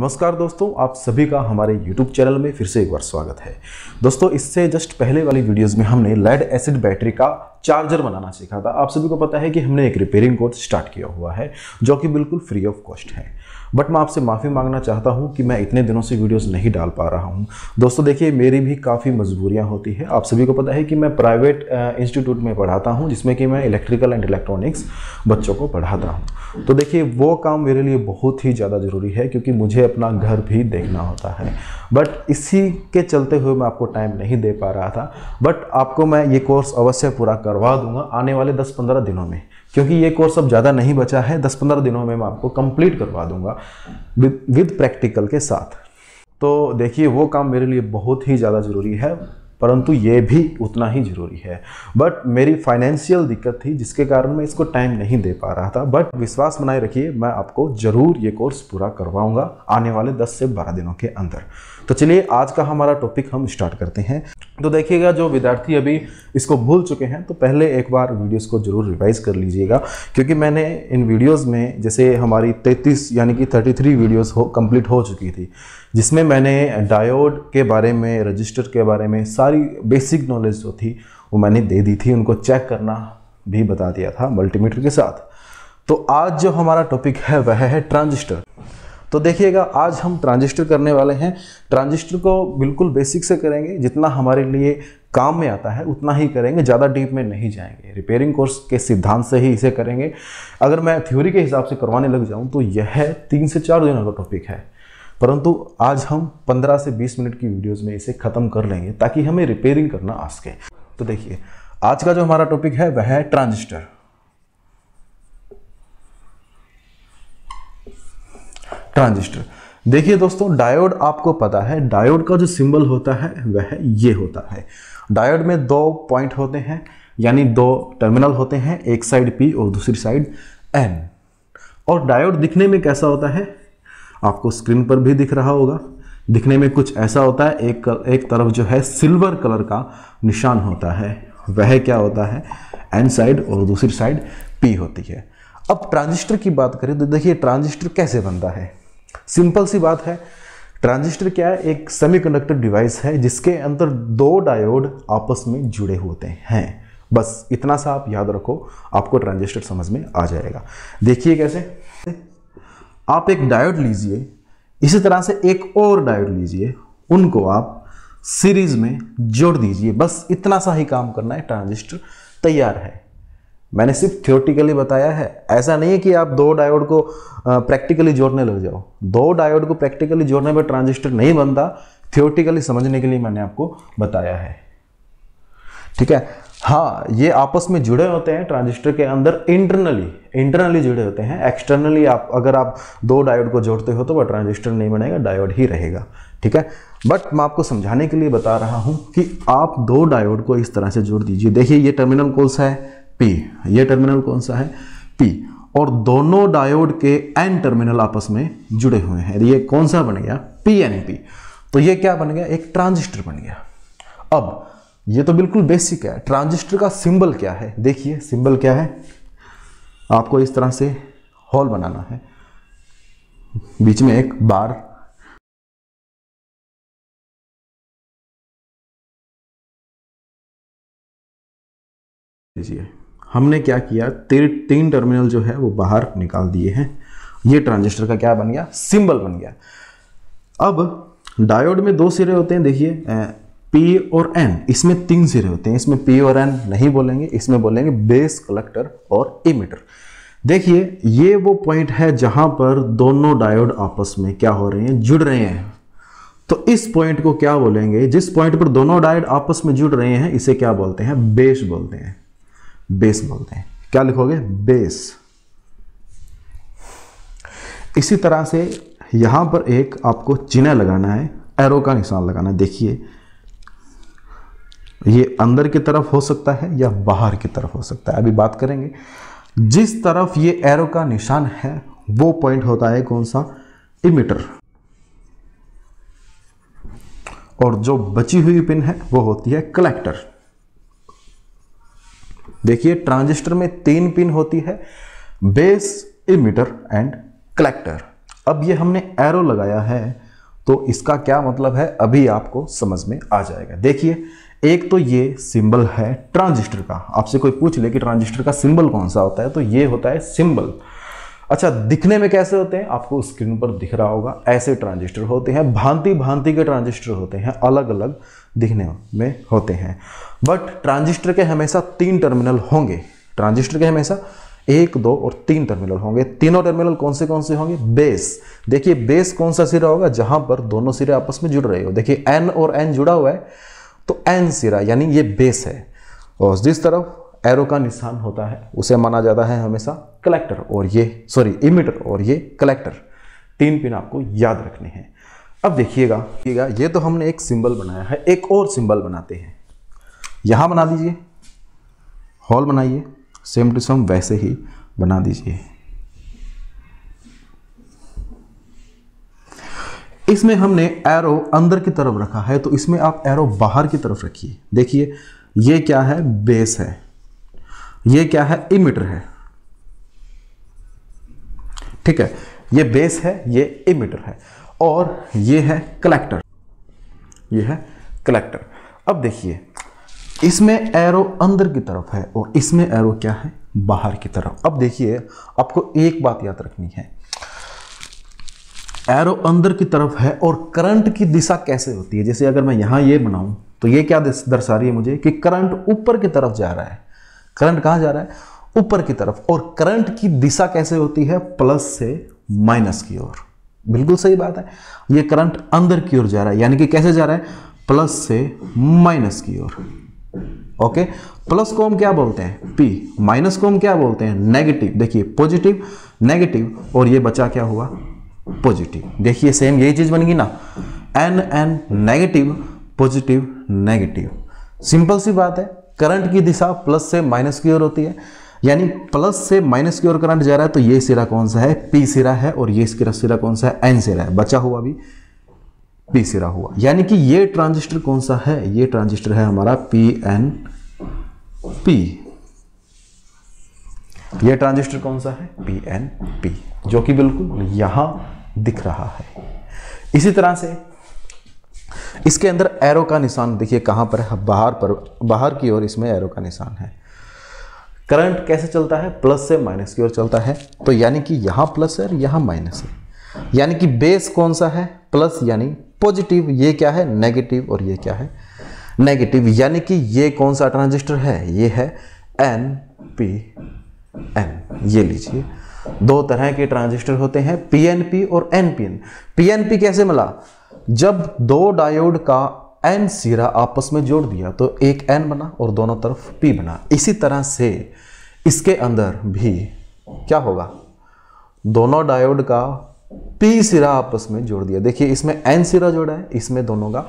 नमस्कार दोस्तों आप सभी का हमारे YouTube चैनल में फिर से एक बार स्वागत है दोस्तों इससे जस्ट पहले वाली वीडियोस में हमने लेड एसिड बैटरी का चार्जर बनाना सीखा था आप सभी को पता है कि हमने एक रिपेयरिंग कोर्स स्टार्ट किया हुआ है जो कि बिल्कुल फ्री ऑफ कॉस्ट है बट मैं आपसे माफ़ी मांगना चाहता हूँ कि मैं इतने दिनों से वीडियोस नहीं डाल पा रहा हूँ दोस्तों देखिए मेरी भी काफ़ी मजबूरियाँ होती है आप सभी को पता है कि मैं प्राइवेट इंस्टीट्यूट में पढ़ाता हूँ जिसमें कि मैं इलेक्ट्रिकल एंड इलेक्ट्रॉनिक्स बच्चों को पढ़ाता हूँ तो देखिए वो काम मेरे लिए बहुत ही ज़्यादा ज़रूरी है क्योंकि मुझे अपना घर भी देखना होता है बट इसी के चलते हुए मैं आपको टाइम नहीं दे पा रहा था बट आपको मैं ये कोर्स अवश्य पूरा करवा दूंगा आने वाले 10-15 दिनों में क्योंकि ये कोर्स अब ज़्यादा नहीं बचा है दस पंद्रह दिनों में मैं आपको कंप्लीट करवा दूंगा विद विद प्रैक्टिकल के साथ तो देखिए वो काम मेरे लिए बहुत ही ज़्यादा ज़रूरी है परंतु ये भी उतना ही ज़रूरी है बट मेरी फाइनेंशियल दिक्कत थी जिसके कारण मैं इसको टाइम नहीं दे पा रहा था बट विश्वास बनाए रखिए मैं आपको ज़रूर ये कोर्स पूरा करवाऊँगा आने वाले दस से बारह दिनों के अंदर तो चलिए आज का हमारा टॉपिक हम स्टार्ट करते हैं तो देखिएगा जो विद्यार्थी अभी इसको भूल चुके हैं तो पहले एक बार वीडियोस को जरूर रिवाइज कर लीजिएगा क्योंकि मैंने इन वीडियोस में जैसे हमारी 33 यानी कि 33 वीडियोज़ हो कम्प्लीट हो चुकी थी जिसमें मैंने डायोड के बारे में रजिस्टर के बारे में सारी बेसिक नॉलेज जो थी वो मैंने दे दी थी उनको चेक करना भी बता दिया था मल्टीमीटर के साथ तो आज जो हमारा टॉपिक है वह है ट्रांजिस्टर तो देखिएगा आज हम ट्रांजिस्टर करने वाले हैं ट्रांजिस्टर को बिल्कुल बेसिक से करेंगे जितना हमारे लिए काम में आता है उतना ही करेंगे ज़्यादा डीप में नहीं जाएंगे रिपेयरिंग कोर्स के सिद्धांत से ही इसे करेंगे अगर मैं थ्योरी के हिसाब से करवाने लग जाऊँ तो यह तीन से चार दिनों का टॉपिक है परंतु आज हम 15 से 20 मिनट की वीडियोस में इसे ख़त्म कर लेंगे ताकि हमें रिपेयरिंग करना आ सके तो देखिए आज का जो हमारा टॉपिक है वह है ट्रांजिस्टर ट्रांजिस्टर देखिए दोस्तों डायोड आपको पता है डायोड का जो सिंबल होता है वह ये होता है डायोड में दो पॉइंट होते हैं यानी दो टर्मिनल होते हैं एक साइड पी और दूसरी साइड एन और डायोड दिखने में कैसा होता है आपको स्क्रीन पर भी दिख रहा होगा दिखने में कुछ ऐसा होता है एक एक तरफ जो है सिल्वर कलर का निशान होता है वह क्या होता है एन साइड और दूसरी साइड पी होती है अब ट्रांजिस्टर की बात करें तो देखिए ट्रांजिस्टर कैसे बनता है सिंपल सी बात है ट्रांजिस्टर क्या है एक सेमीकंडक्टर डिवाइस है जिसके अंदर दो डायोड आपस में जुड़े होते हैं बस इतना सा आप याद रखो आपको ट्रांजिस्टर समझ में आ जाएगा देखिए कैसे आप एक डायोड लीजिए इसी तरह से एक और डायोड लीजिए उनको आप सीरीज में जोड़ दीजिए बस इतना सा ही काम करना है ट्रांजिस्टर तैयार है मैंने सिर्फ थियोटिकली बताया है ऐसा नहीं है कि आप दो डायोड को प्रैक्टिकली जोड़ने लग जाओ दो डायोड को प्रैक्टिकली जोड़ने में ट्रांजिस्टर नहीं बनता थियोटिकली समझने के लिए मैंने आपको बताया है ठीक है हाँ ये आपस में जुड़े होते हैं ट्रांजिस्टर के अंदर इंटरनली इंटरनली जुड़े होते हैं एक्सटर्नली आप अगर आप दो डायोड को जोड़ते हो तो वह ट्रांजिस्टर नहीं बनेगा डायोड ही रहेगा ठीक है बट मैं आपको समझाने के लिए बता रहा हूँ कि आप दो डायोड को इस तरह से जोड़ दीजिए देखिए ये टर्मिनल कोल्स है पी ये टर्मिनल कौन सा है पी और दोनों डायोड के एन टर्मिनल आपस में जुड़े हुए हैं ये कौन सा बन गया पी एन पी तो ये क्या बन गया एक ट्रांजिस्टर बन गया अब ये तो बिल्कुल बेसिक है ट्रांजिस्टर का सिंबल क्या है देखिए सिंबल क्या है आपको इस तरह से हॉल बनाना है बीच में एक बार दीजिए हमने क्या किया तीन टर्मिनल जो है वो बाहर निकाल दिए हैं ये ट्रांजिस्टर का क्या बन गया सिंबल बन गया अब डायोड में दो सिरे होते हैं देखिए पी और एन इसमें तीन सिरे होते हैं इसमें पी और एन नहीं बोलेंगे इसमें बोलेंगे बेस कलेक्टर और इमिटर देखिए ये वो पॉइंट है जहां पर दोनों डायोड आपस में क्या हो रहे हैं जुड़ रहे हैं तो इस पॉइंट को क्या बोलेंगे जिस पॉइंट पर दोनों डायोड आपस में जुड़ रहे हैं इसे क्या बोलते हैं बेस बोलते हैं बेस बोलते हैं क्या लिखोगे बेस इसी तरह से यहां पर एक आपको चिन्ह लगाना है एरो का निशान लगाना है देखिए ये अंदर की तरफ हो सकता है या बाहर की तरफ हो सकता है अभी बात करेंगे जिस तरफ ये एरो का निशान है वो पॉइंट होता है कौन सा इमीटर और जो बची हुई पिन है वो होती है कलेक्टर देखिए ट्रांजिस्टर में तीन पिन होती है बेस इमीटर एंड कलेक्टर अब ये हमने एरो लगाया है तो इसका क्या मतलब है अभी आपको समझ में आ जाएगा देखिए एक तो ये सिंबल है ट्रांजिस्टर का आपसे कोई पूछ ले कि ट्रांजिस्टर का सिंबल कौन सा होता है तो ये होता है सिंबल अच्छा दिखने में कैसे होते हैं आपको स्क्रीन पर दिख रहा होगा ऐसे ट्रांजिस्टर होते हैं भांति भांति के ट्रांजिस्टर होते हैं अलग अलग दिखने में होते हैं बट ट्रांजिस्टर के हमेशा तीन टर्मिनल होंगे ट्रांजिस्टर के हमेशा एक दो और तीन टर्मिनल होंगे तीनों टर्मिनल कौन से कौन से होंगे बेस देखिए बेस कौन सा सिरा होगा जहां पर दोनों सिरे आपस में जुड़ रहे हो देखिए एन और एन जुड़ा हुआ है तो एन सिरा यानी ये बेस है और जिस तरफ एरो का निशान होता है उसे माना जाता है हमेशा कलेक्टर और ये सॉरी इमिटर और ये कलेक्टर तीन पिन आपको याद रखने हैं अब देखिएगा ये तो हमने एक सिंबल बनाया है एक और सिंबल बनाते हैं यहाँ बना दीजिए हॉल बनाइए सेम टू सेम वैसे ही बना दीजिए इसमें हमने एरो अंदर की तरफ रखा है तो इसमें आप एरो बाहर की तरफ रखिए देखिए ये क्या है बेस है ये क्या है इमीटर है ठीक है ये बेस है ये इमिटर है और ये है कलेक्टर ये है कलेक्टर अब देखिए इसमें एरो अंदर की तरफ है और इसमें एरो क्या है बाहर की तरफ अब देखिए आपको एक बात याद रखनी है एरो अंदर की तरफ है और करंट की दिशा कैसे होती है जैसे अगर मैं यहां ये बनाऊं तो ये क्या दर्शा रही है मुझे कि करंट ऊपर की तरफ जा रहा है करंट कहां जा रहा है ऊपर की तरफ और करंट की दिशा कैसे होती है प्लस से माइनस की ओर बिल्कुल सही बात है ये करंट अंदर की ओर जा रहा है यानी कि कैसे जा रहा है प्लस से माइनस की ओर ओके प्लस को हम क्या बोलते हैं पी माइनस को हम क्या बोलते हैं नेगेटिव देखिए पॉजिटिव नेगेटिव और ये बचा क्या हुआ पॉजिटिव देखिए सेम यही चीज बनेगी ना N N negative positive negative simple सी बात है करंट की दिशा प्लस से माइनस की ओर होती है यानी प्लस से माइनस की ओर करंट जा रहा है तो ये सिरा कौन सा है पी सिरा है और ये इसके सिरा कौन सा है एन सिरा है बचा हुआ भी पी सिरा हुआ यानी कि ये ट्रांजिस्टर कौन सा है ये ट्रांजिस्टर है हमारा पी एन पी ये ट्रांजिस्टर कौन सा है पी एन पी जो कि बिल्कुल यहां दिख रहा है इसी तरह से इसके अंदर एरो का निशान देखिए कहां पर है बाहर पर बाहर की ओर इसमें एरो का निशान है करंट कैसे चलता है प्लस से माइनस की ओर चलता है तो यानी कि यहाँ प्लस है और यहाँ माइनस है यानी कि बेस कौन सा है प्लस यानी पॉजिटिव ये क्या है नेगेटिव और ये क्या है नेगेटिव यानी कि ये कौन सा ट्रांजिस्टर है ये है एन पी एन ये लीजिए दो तरह के ट्रांजिस्टर होते हैं पीएनपी और एनपीएन पीएनपी कैसे मिला जब दो डायोड का एन सिरा आपस में जोड़ दिया तो एक एन बना और दोनों तरफ पी बना इसी तरह से इसके अंदर भी क्या होगा दोनों डायोड का पी सिरा आपस में जोड़ दिया देखिए इसमें एन सिरा जोड़ा है इसमें दोनों का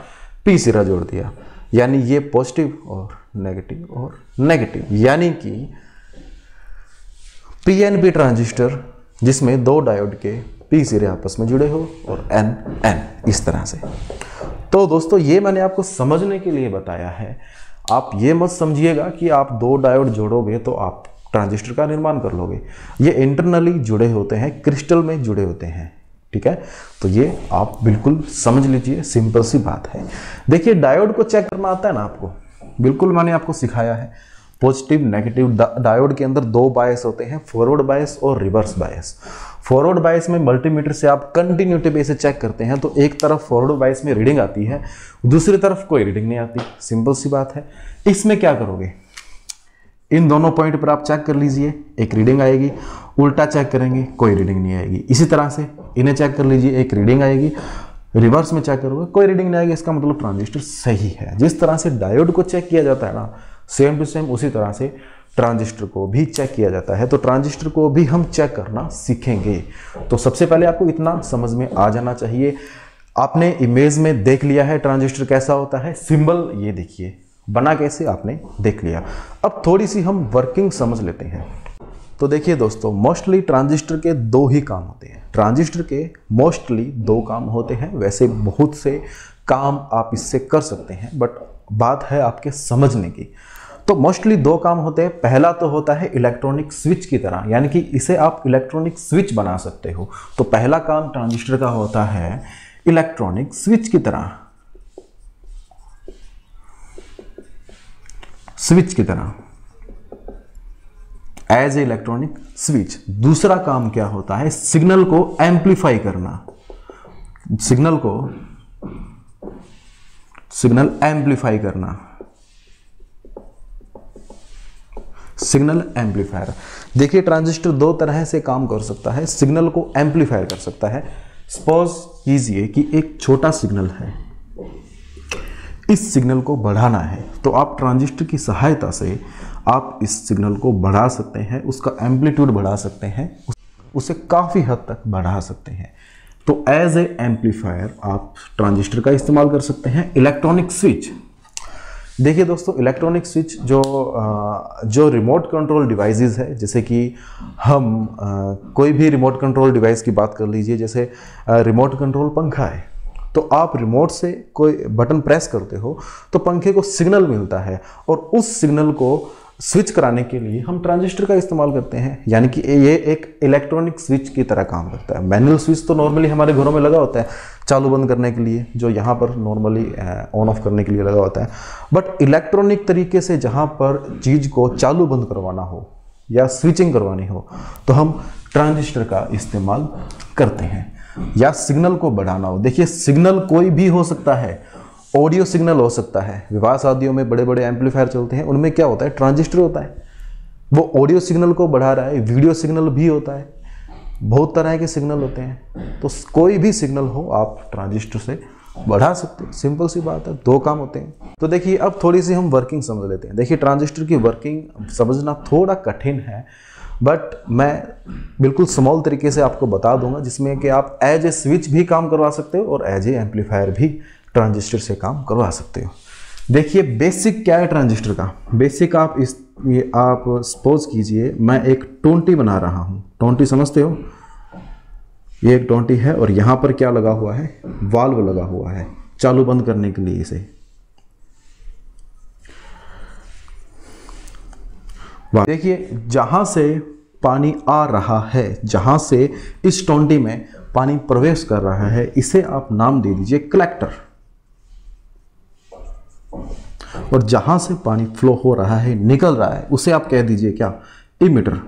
पी सिरा जोड़ दिया यानी ये पॉजिटिव और नेगेटिव और नेगेटिव यानी कि पी एन पी ट्रांजिस्टर जिसमें दो डायोड के पी सिरे आपस में जुड़े हो और एन एन इस तरह से तो दोस्तों ये मैंने आपको समझने के लिए बताया है आप ये मत समझिएगा कि आप दो डायोड जोड़ोगे तो आप ट्रांजिस्टर का निर्माण कर लोगे ये इंटरनली जुड़े होते हैं क्रिस्टल में जुड़े होते हैं ठीक है तो ये आप बिल्कुल समझ लीजिए सिंपल सी बात है देखिए डायोड को चेक करना आता है ना आपको बिल्कुल मैंने आपको सिखाया है पॉजिटिव नेगेटिव डायोड के अंदर दो बायस होते हैं फॉरवर्ड बायस और रिवर्स बायस फॉरवर्ड बायस में मल्टीमीटर से आप कंटिन्यूटी पे इसे चेक करते हैं तो एक तरफ फॉरवर्ड बायस में रीडिंग आती है दूसरी तरफ कोई रीडिंग नहीं आती सिंपल सी बात है इसमें क्या करोगे इन दोनों पॉइंट पर आप चेक कर लीजिए एक रीडिंग आएगी उल्टा चेक करेंगे कोई रीडिंग नहीं आएगी इसी तरह से इन्हें चेक कर लीजिए एक रीडिंग आएगी रिवर्स में चेक करोगे कोई रीडिंग नहीं आएगी इसका मतलब ट्रांजिस्टर सही है जिस तरह से डायोड को चेक किया जाता है ना सेम टू सेम उसी तरह से ट्रांजिस्टर को भी चेक किया जाता है तो ट्रांजिस्टर को भी हम चेक करना सीखेंगे तो सबसे पहले आपको इतना समझ में आ जाना चाहिए आपने इमेज में देख लिया है ट्रांजिस्टर कैसा होता है सिंबल ये देखिए बना कैसे आपने देख लिया अब थोड़ी सी हम वर्किंग समझ लेते हैं तो देखिए दोस्तों मोस्टली ट्रांजिस्टर के दो ही काम होते हैं ट्रांजिस्टर के मोस्टली दो काम होते हैं वैसे बहुत से काम आप इससे कर सकते हैं बट बात है आपके समझने की तो मोस्टली दो काम होते हैं पहला तो होता है इलेक्ट्रॉनिक स्विच की तरह यानी कि इसे आप इलेक्ट्रॉनिक स्विच बना सकते हो तो पहला काम ट्रांजिस्टर का होता है इलेक्ट्रॉनिक स्विच की तरह स्विच की तरह एज ए इलेक्ट्रॉनिक स्विच दूसरा काम क्या होता है सिग्नल को एम्पलीफाई करना सिग्नल को सिग्नल एम्पलीफाई करना सिग्नल एम्पलीफायर देखिए ट्रांजिस्टर दो तरह से काम कर सकता है सिग्नल को एम्पलीफायर कर सकता है सपोज कीजिए कि एक छोटा सिग्नल है इस सिग्नल को बढ़ाना है तो आप ट्रांजिस्टर की सहायता से आप इस सिग्नल को बढ़ा सकते हैं उसका एम्पलीट्यूड बढ़ा सकते हैं उसे काफ़ी हद तक बढ़ा सकते हैं तो एज ए एम्पलीफायर आप ट्रांजिस्टर का इस्तेमाल कर सकते हैं इलेक्ट्रॉनिक स्विच देखिए दोस्तों इलेक्ट्रॉनिक स्विच जो जो रिमोट कंट्रोल डिवाइसेस है जैसे कि हम कोई भी रिमोट कंट्रोल डिवाइस की बात कर लीजिए जैसे रिमोट कंट्रोल पंखा है तो आप रिमोट से कोई बटन प्रेस करते हो तो पंखे को सिग्नल मिलता है और उस सिग्नल को स्विच कराने के लिए हम ट्रांजिस्टर का इस्तेमाल करते हैं यानी कि ये एक इलेक्ट्रॉनिक स्विच की तरह काम करता है मैनुअल स्विच तो नॉर्मली हमारे घरों में लगा होता है चालू बंद करने के लिए जो यहाँ पर नॉर्मली ऑन ऑफ करने के लिए लगा होता है बट इलेक्ट्रॉनिक तरीके से जहाँ पर चीज़ को चालू बंद करवाना हो या स्विचिंग करवानी हो तो हम ट्रांजिस्टर का इस्तेमाल करते हैं या सिग्नल को बढ़ाना हो देखिए सिग्नल कोई भी हो सकता है ऑडियो सिग्नल हो सकता है विवाह शादियों में बड़े बड़े एम्पलीफायर चलते हैं उनमें क्या होता है ट्रांजिस्टर होता है वो ऑडियो सिग्नल को बढ़ा रहा है वीडियो सिग्नल भी होता है बहुत तरह के सिग्नल होते हैं तो कोई भी सिग्नल हो आप ट्रांजिस्टर से बढ़ा सकते हो सिंपल सी बात है दो काम होते हैं तो देखिए अब थोड़ी सी हम वर्किंग समझ लेते हैं देखिए ट्रांजिस्टर की वर्किंग समझना थोड़ा कठिन है बट मैं बिल्कुल स्मॉल तरीके से आपको बता दूंगा जिसमें कि आप एज ए स्विच भी काम करवा सकते हो और एज ए एम्पलीफायर भी ट्रांजिस्टर से काम करवा सकते हो देखिए बेसिक क्या है ट्रांजिस्टर का बेसिक आप इस ये आप सपोज कीजिए मैं एक टोंटी बना रहा हूँ टोंटी समझते हो ये एक टोंटी है और यहाँ पर क्या लगा हुआ है वाल्व लगा हुआ है चालू बंद करने के लिए इसे देखिए जहाँ से पानी आ रहा है जहाँ से इस टोंटी में पानी प्रवेश कर रहा है इसे आप नाम दे दीजिए कलेक्टर और जहां से पानी फ्लो हो रहा है निकल रहा है उसे आप कह दीजिए क्या इमीटर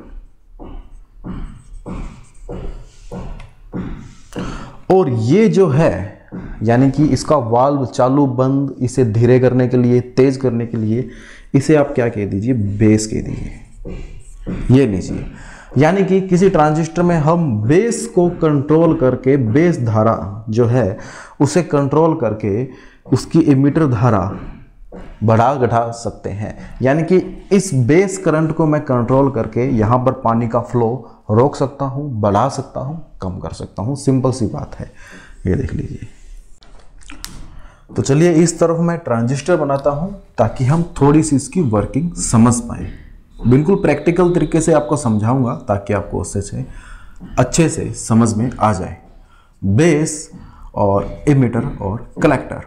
और ये जो है यानी कि इसका वाल्व चालू बंद इसे धीरे करने के लिए तेज करने के लिए इसे आप क्या कह दीजिए बेस कह दीजिए ये लीजिए यानी कि किसी ट्रांजिस्टर में हम बेस को कंट्रोल करके बेस धारा जो है उसे कंट्रोल करके उसकी इमीटर धारा बढ़ा घटा सकते हैं यानी कि इस बेस करंट को मैं कंट्रोल करके यहाँ पर पानी का फ्लो रोक सकता हूँ बढ़ा सकता हूँ कम कर सकता हूँ सिंपल सी बात है ये देख लीजिए तो चलिए इस तरफ मैं ट्रांजिस्टर बनाता हूँ ताकि हम थोड़ी सी इसकी वर्किंग समझ पाए बिल्कुल प्रैक्टिकल तरीके से आपको समझाऊंगा ताकि आपको उससे से अच्छे से समझ में आ जाए बेस और इमिटर और कलेक्टर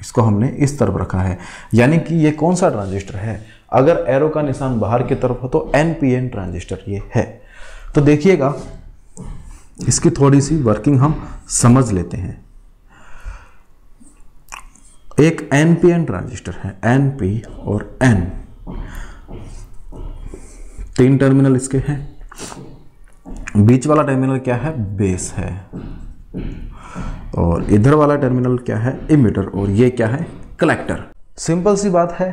इसको हमने इस तरफ रखा है यानी कि ये कौन सा ट्रांजिस्टर है अगर एरो का निशान बाहर की तरफ हो तो एन पी एन ट्रांजिस्टर ये है तो देखिएगा इसकी थोड़ी सी वर्किंग हम समझ लेते हैं एक एन पी एन ट्रांजिस्टर है एन पी और एन तीन टर्मिनल इसके हैं बीच वाला टर्मिनल क्या है बेस है और इधर वाला टर्मिनल क्या है इमीटर और ये क्या है कलेक्टर सिंपल सी बात है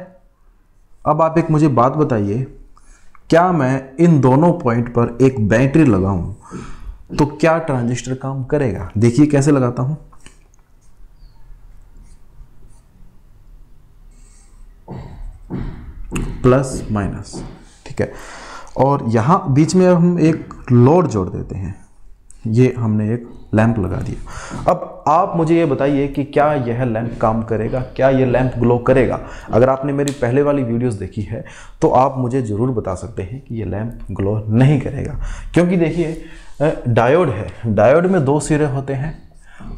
अब आप एक मुझे बात बताइए क्या मैं इन दोनों पॉइंट पर एक बैटरी लगाऊं तो क्या ट्रांजिस्टर काम करेगा देखिए कैसे लगाता हूं प्लस माइनस ठीक है और यहां बीच में हम एक लोड जोड़ देते हैं ये हमने एक लैंप लगा दिया अब आप मुझे ये बताइए कि क्या यह लैंप काम करेगा क्या यह लैंप ग्लो करेगा अगर आपने मेरी पहले वाली वीडियोस देखी है तो आप मुझे ज़रूर बता सकते हैं कि यह लैंप ग्लो नहीं करेगा क्योंकि देखिए डायोड है डायोड में दो सिरे होते हैं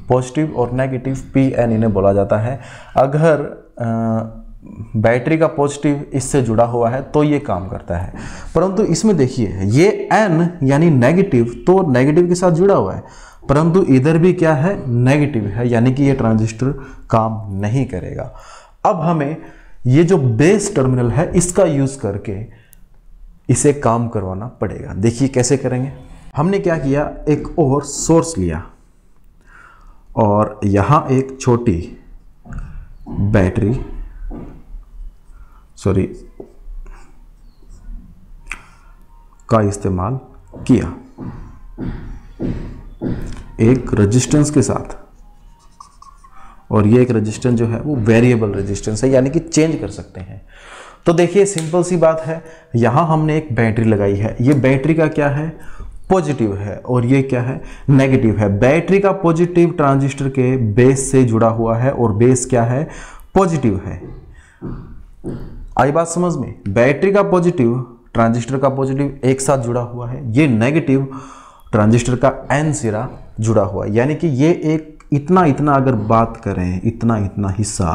पॉजिटिव और नेगेटिव पी एन इन्हें बोला जाता है अगर आ, बैटरी का पॉजिटिव इससे जुड़ा हुआ है तो ये काम करता है परंतु इसमें देखिए ये एन यानी नेगेटिव तो नेगेटिव के साथ जुड़ा हुआ है परंतु इधर भी क्या है नेगेटिव है यानी कि ये ट्रांजिस्टर काम नहीं करेगा अब हमें ये जो बेस टर्मिनल है इसका यूज़ करके इसे काम करवाना पड़ेगा देखिए कैसे करेंगे हमने क्या किया एक और सोर्स लिया और यहाँ एक छोटी बैटरी सॉरी का इस्तेमाल किया एक रजिस्टेंस के साथ और ये एक रजिस्टेंस जो है वो वेरिएबल रजिस्टेंस है यानी कि चेंज कर सकते हैं तो देखिए सिंपल सी बात है यहां हमने एक बैटरी लगाई है ये बैटरी का क्या है पॉजिटिव है और ये क्या है नेगेटिव है बैटरी का पॉजिटिव ट्रांजिस्टर के बेस से जुड़ा हुआ है और बेस क्या है पॉजिटिव है आई बात समझ में बैटरी का पॉजिटिव ट्रांजिस्टर का पॉजिटिव एक साथ जुड़ा हुआ है ये नेगेटिव ट्रांजिस्टर का एन सिरा जुड़ा हुआ है यानी कि ये एक इतना इतना अगर बात करें इतना इतना हिस्सा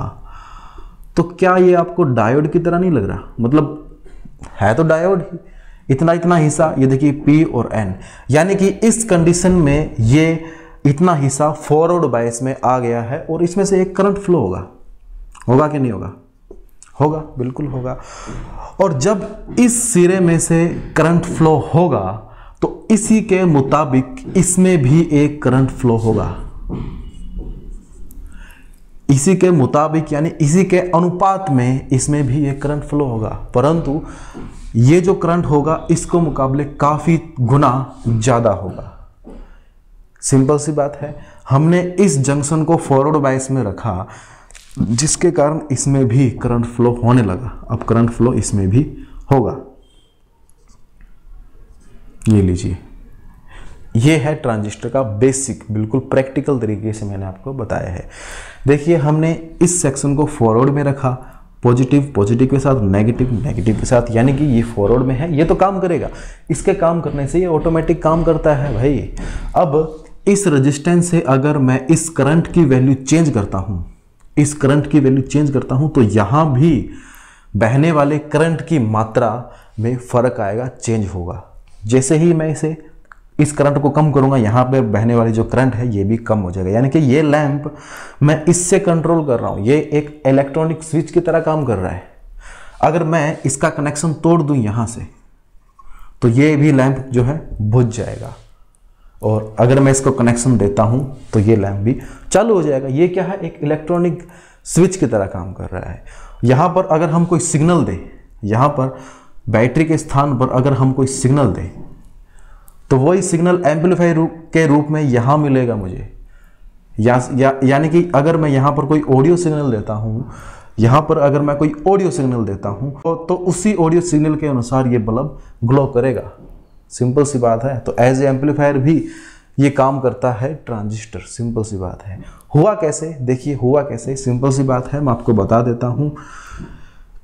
तो क्या ये आपको डायोड की तरह नहीं लग रहा मतलब है तो डायोड ही इतना इतना हिस्सा ये देखिए पी और एन यानी कि इस कंडीशन में ये इतना हिस्सा फॉरवर्ड बायस में आ गया है और इसमें से एक करंट फ्लो होगा होगा कि नहीं होगा होगा बिल्कुल होगा और जब इस सिरे में से करंट फ्लो होगा तो इसी के मुताबिक इसमें भी एक करंट फ्लो होगा इसी के मुताबिक यानी इसी के अनुपात में इसमें भी एक करंट फ्लो होगा परंतु ये जो करंट होगा इसको मुकाबले काफ़ी गुना ज़्यादा होगा सिंपल सी बात है हमने इस जंक्शन को फॉरवर्ड बाइस में रखा जिसके कारण इसमें भी करंट फ्लो होने लगा अब करंट फ्लो इसमें भी होगा ये लीजिए ये है ट्रांजिस्टर का बेसिक बिल्कुल प्रैक्टिकल तरीके से मैंने आपको बताया है देखिए हमने इस सेक्शन को फॉरवर्ड में रखा पॉजिटिव पॉजिटिव के साथ नेगेटिव नेगेटिव के साथ यानी कि ये फॉरवर्ड में है ये तो काम करेगा इसके काम करने से ये ऑटोमेटिक काम करता है भाई अब इस रेजिस्टेंस से अगर मैं इस करंट की वैल्यू चेंज करता हूँ इस करंट की वैल्यू चेंज करता हूँ तो यहाँ भी बहने वाले करंट की मात्रा में फ़र्क आएगा चेंज होगा जैसे ही मैं इसे इस करंट को कम करूँगा यहाँ पर बहने वाली जो करंट है ये भी कम हो जाएगा यानी कि ये लैंप मैं इससे कंट्रोल कर रहा हूँ ये एक इलेक्ट्रॉनिक स्विच की तरह काम कर रहा है अगर मैं इसका कनेक्शन तोड़ दूँ यहाँ से तो ये भी लैंप जो है बुझ जाएगा और अगर मैं इसको कनेक्शन देता हूँ तो ये लैम्प भी चालू हो जाएगा ये क्या है एक इलेक्ट्रॉनिक स्विच की तरह काम कर रहा है यहाँ पर अगर हम कोई सिग्नल दें यहाँ पर बैटरी के स्थान पर अगर हम कोई सिग्नल दें तो वही सिग्नल एम्पलीफाई रूप के रूप में यहाँ मिलेगा मुझे या, या यानी कि अगर मैं यहाँ पर कोई ऑडियो सिग्नल देता हूँ यहाँ पर अगर मैं कोई ऑडियो सिग्नल देता हूँ तो, तो उसी ऑडियो सिग्नल के अनुसार ये बल्ब ग्लो करेगा सिंपल सी बात है तो एज ए एम्पलीफायर भी ये काम करता है ट्रांजिस्टर सिंपल सी बात है हुआ कैसे देखिए हुआ कैसे सिंपल सी बात है मैं आपको बता देता हूँ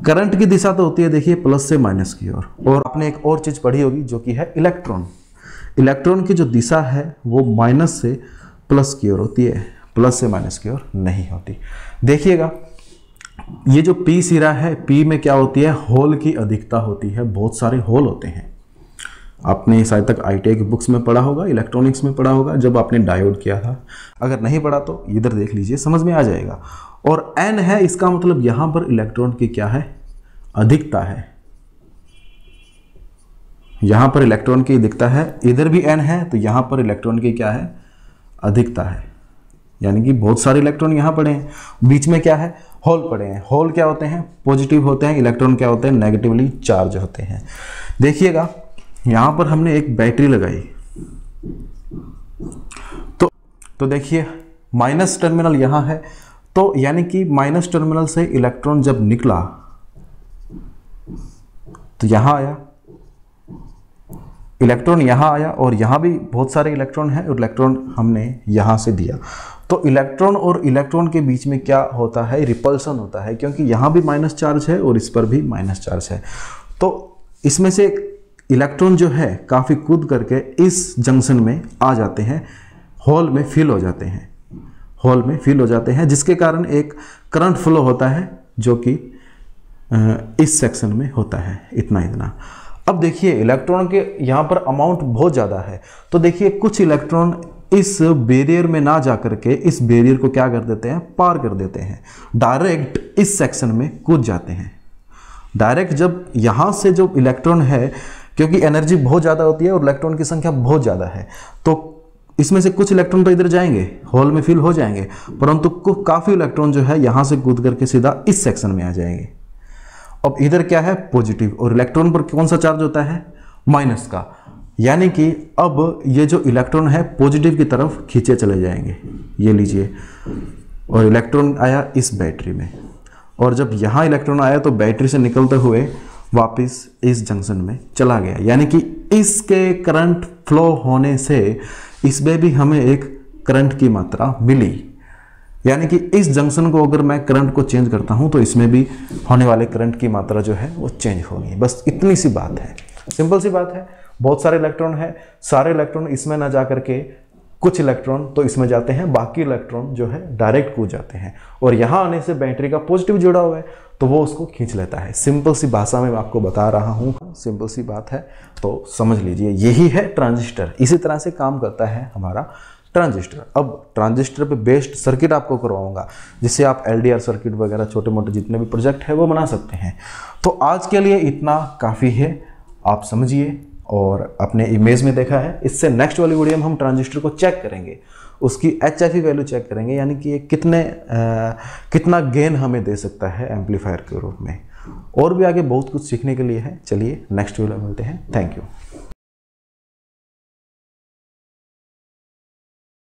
करंट की दिशा तो होती है देखिए प्लस से माइनस की ओर और।, और आपने एक और चीज़ पढ़ी होगी जो कि है इलेक्ट्रॉन इलेक्ट्रॉन की जो दिशा है वो माइनस से प्लस की ओर होती है प्लस से माइनस की ओर नहीं होती देखिएगा ये जो पी सिरा है पी में क्या होती है होल की अधिकता होती है बहुत सारे होल होते हैं आपने शायद तक आई की बुक्स में पढ़ा होगा इलेक्ट्रॉनिक्स में पढ़ा होगा जब आपने डायोड किया था अगर नहीं पढ़ा तो इधर देख लीजिए समझ में आ जाएगा और एन है इसका मतलब यहां पर इलेक्ट्रॉन की क्या है अधिकता है यहां पर इलेक्ट्रॉन की दिखता है इधर भी एन है तो यहां पर इलेक्ट्रॉन की क्या है अधिकता है यानी कि बहुत सारे इलेक्ट्रॉन यहां पड़े हैं बीच में क्या है होल पड़े हैं होल क्या होते हैं पॉजिटिव होते हैं इलेक्ट्रॉन क्या होते हैं नेगेटिवली चार्ज होते हैं देखिएगा यहां पर हमने एक बैटरी लगाई तो तो देखिए माइनस टर्मिनल यहां है तो यानी कि माइनस टर्मिनल से इलेक्ट्रॉन जब निकला तो यहां आया इलेक्ट्रॉन यहां आया और यहां भी बहुत सारे इलेक्ट्रॉन हैं और इलेक्ट्रॉन हमने यहां से दिया तो इलेक्ट्रॉन और इलेक्ट्रॉन के बीच में क्या होता है रिपल्सन होता है क्योंकि यहां भी माइनस चार्ज है और इस पर भी माइनस चार्ज है तो इसमें से इलेक्ट्रॉन जो है काफ़ी कूद करके इस जंक्शन में आ जाते हैं हॉल में फिल हो जाते हैं हॉल में फील हो जाते हैं जिसके कारण एक करंट फ्लो होता है जो कि इस सेक्शन में होता है इतना इतना अब देखिए इलेक्ट्रॉन के यहाँ पर अमाउंट बहुत ज़्यादा है तो देखिए कुछ इलेक्ट्रॉन इस बेरियर में ना जा करके इस बेरियर को क्या कर देते हैं पार कर देते हैं डायरेक्ट इस सेक्शन में कूद जाते हैं डायरेक्ट जब यहाँ से जो इलेक्ट्रॉन है क्योंकि एनर्जी बहुत ज़्यादा होती है और इलेक्ट्रॉन की संख्या बहुत ज़्यादा है तो इसमें से कुछ इलेक्ट्रॉन तो इधर जाएंगे हॉल में फिल हो जाएंगे परंतु काफ़ी इलेक्ट्रॉन जो है यहाँ से कूद करके सीधा इस सेक्शन में आ जाएंगे अब इधर क्या है पॉजिटिव और इलेक्ट्रॉन पर कौन सा चार्ज होता है माइनस का यानी कि अब ये जो इलेक्ट्रॉन है पॉजिटिव की तरफ खींचे चले जाएंगे ये लीजिए और इलेक्ट्रॉन आया इस बैटरी में और जब यहाँ इलेक्ट्रॉन आया तो बैटरी से निकलते हुए वापस इस जंक्शन में चला गया यानी कि इसके करंट फ्लो होने से इसमें भी हमें एक करंट की मात्रा मिली यानी कि इस जंक्शन को अगर मैं करंट को चेंज करता हूं तो इसमें भी होने वाले करंट की मात्रा जो है वो चेंज होगी बस इतनी सी बात है सिंपल सी बात है बहुत सारे इलेक्ट्रॉन है सारे इलेक्ट्रॉन इसमें ना जा करके कुछ इलेक्ट्रॉन तो इसमें जाते हैं बाकी इलेक्ट्रॉन जो है डायरेक्ट कूद जाते हैं और यहाँ आने से बैटरी का पॉजिटिव जुड़ा हुआ है तो वो उसको खींच लेता है सिंपल सी भाषा में मैं आपको बता रहा हूँ सिंपल सी बात है तो समझ लीजिए यही है ट्रांजिस्टर इसी तरह से काम करता है हमारा ट्रांजिस्टर अब ट्रांजिस्टर पे बेस्ड सर्किट आपको करवाऊंगा जिससे आप एल सर्किट वगैरह छोटे मोटे जितने भी प्रोजेक्ट है वो बना सकते हैं तो आज के लिए इतना काफ़ी है आप समझिए और अपने इमेज में देखा है इससे नेक्स्ट वाली वीडियो में हम ट्रांजिस्टर को चेक करेंगे उसकी एच एफ वैल्यू चेक करेंगे यानी कि ये कितने आ, कितना गेन हमें दे सकता है एम्पलीफायर के रूप में और भी आगे बहुत कुछ सीखने के लिए है चलिए नेक्स्ट वीडियो मिलते हैं थैंक यू